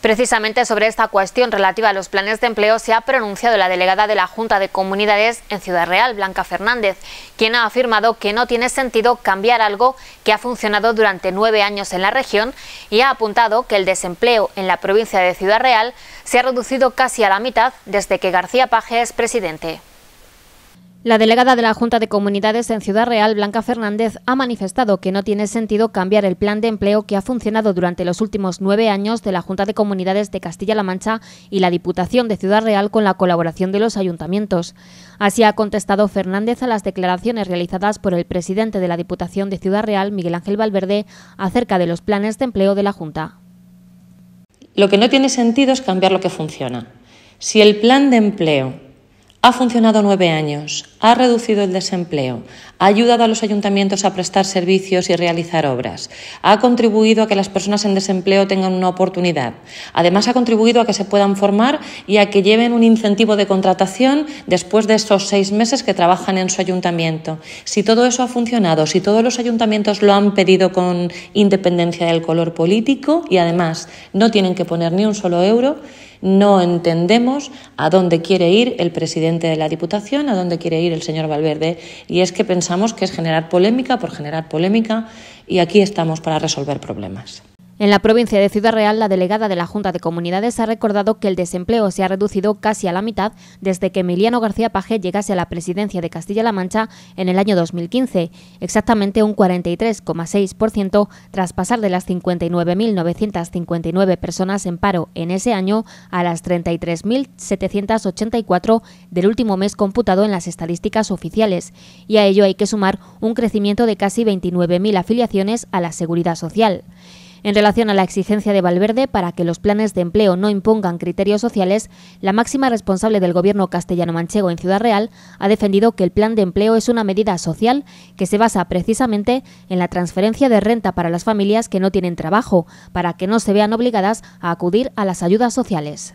Precisamente sobre esta cuestión relativa a los planes de empleo se ha pronunciado la delegada de la Junta de Comunidades en Ciudad Real, Blanca Fernández, quien ha afirmado que no tiene sentido cambiar algo que ha funcionado durante nueve años en la región y ha apuntado que el desempleo en la provincia de Ciudad Real se ha reducido casi a la mitad desde que García Paje es presidente. La delegada de la Junta de Comunidades en Ciudad Real, Blanca Fernández, ha manifestado que no tiene sentido cambiar el plan de empleo que ha funcionado durante los últimos nueve años de la Junta de Comunidades de Castilla-La Mancha y la Diputación de Ciudad Real con la colaboración de los ayuntamientos. Así ha contestado Fernández a las declaraciones realizadas por el presidente de la Diputación de Ciudad Real, Miguel Ángel Valverde, acerca de los planes de empleo de la Junta. Lo que no tiene sentido es cambiar lo que funciona. Si el plan de empleo ha funcionado nueve años, ha reducido el desempleo, ha ayudado a los ayuntamientos a prestar servicios y realizar obras, ha contribuido a que las personas en desempleo tengan una oportunidad, además ha contribuido a que se puedan formar y a que lleven un incentivo de contratación después de esos seis meses que trabajan en su ayuntamiento. Si todo eso ha funcionado, si todos los ayuntamientos lo han pedido con independencia del color político y además no tienen que poner ni un solo euro, no entendemos a dónde quiere ir el presidente de la Diputación, a dónde quiere ir el señor Valverde. Y es que pensamos que es generar polémica por generar polémica y aquí estamos para resolver problemas. En la provincia de Ciudad Real, la delegada de la Junta de Comunidades ha recordado que el desempleo se ha reducido casi a la mitad desde que Emiliano García Page llegase a la presidencia de Castilla-La Mancha en el año 2015, exactamente un 43,6% tras pasar de las 59.959 personas en paro en ese año a las 33.784 del último mes computado en las estadísticas oficiales, y a ello hay que sumar un crecimiento de casi 29.000 afiliaciones a la seguridad social. En relación a la exigencia de Valverde para que los planes de empleo no impongan criterios sociales, la máxima responsable del gobierno castellano-manchego en Ciudad Real ha defendido que el plan de empleo es una medida social que se basa precisamente en la transferencia de renta para las familias que no tienen trabajo, para que no se vean obligadas a acudir a las ayudas sociales.